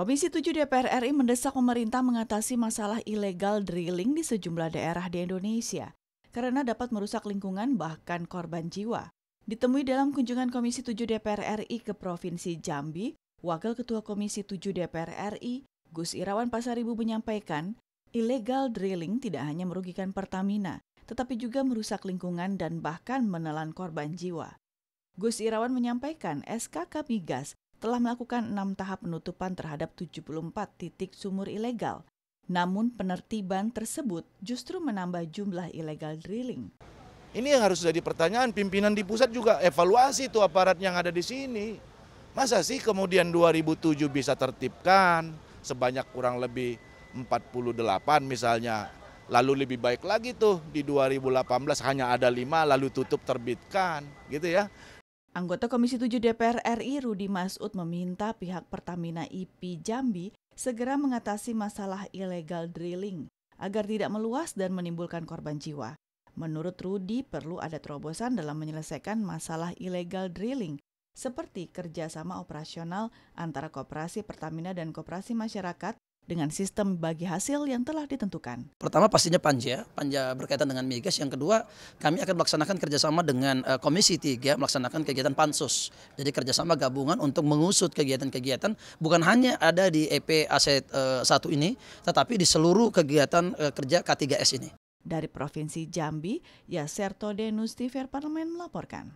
Komisi 7 DPR RI mendesak pemerintah mengatasi masalah ilegal drilling di sejumlah daerah di Indonesia karena dapat merusak lingkungan bahkan korban jiwa. Ditemui dalam kunjungan Komisi 7 DPR RI ke Provinsi Jambi, Wakil Ketua Komisi 7 DPR RI, Gus Irawan Pasaribu menyampaikan, ilegal drilling tidak hanya merugikan Pertamina, tetapi juga merusak lingkungan dan bahkan menelan korban jiwa. Gus Irawan menyampaikan SKK Migas telah melakukan enam tahap penutupan terhadap 74 titik sumur ilegal. Namun penertiban tersebut justru menambah jumlah ilegal drilling. Ini yang harus jadi pertanyaan, pimpinan di pusat juga evaluasi tuh aparat yang ada di sini. Masa sih kemudian 2007 bisa tertibkan sebanyak kurang lebih 48 misalnya. Lalu lebih baik lagi tuh di 2018 hanya ada 5 lalu tutup terbitkan gitu ya. Anggota Komisi 7 DPR RI Rudi Masud meminta pihak Pertamina IP Jambi segera mengatasi masalah illegal drilling agar tidak meluas dan menimbulkan korban jiwa. Menurut Rudi, perlu ada terobosan dalam menyelesaikan masalah illegal drilling, seperti kerjasama operasional antara Koperasi Pertamina dan Koperasi Masyarakat dengan sistem bagi hasil yang telah ditentukan. Pertama pastinya Panja, Panja berkaitan dengan migas. Yang kedua kami akan melaksanakan kerjasama dengan eh, Komisi Tiga melaksanakan kegiatan pansus. Jadi kerjasama gabungan untuk mengusut kegiatan-kegiatan bukan hanya ada di EP aset eh, satu ini, tetapi di seluruh kegiatan eh, kerja K3S ini. Dari Provinsi Jambi, Yaserto Denusti Parlemen melaporkan.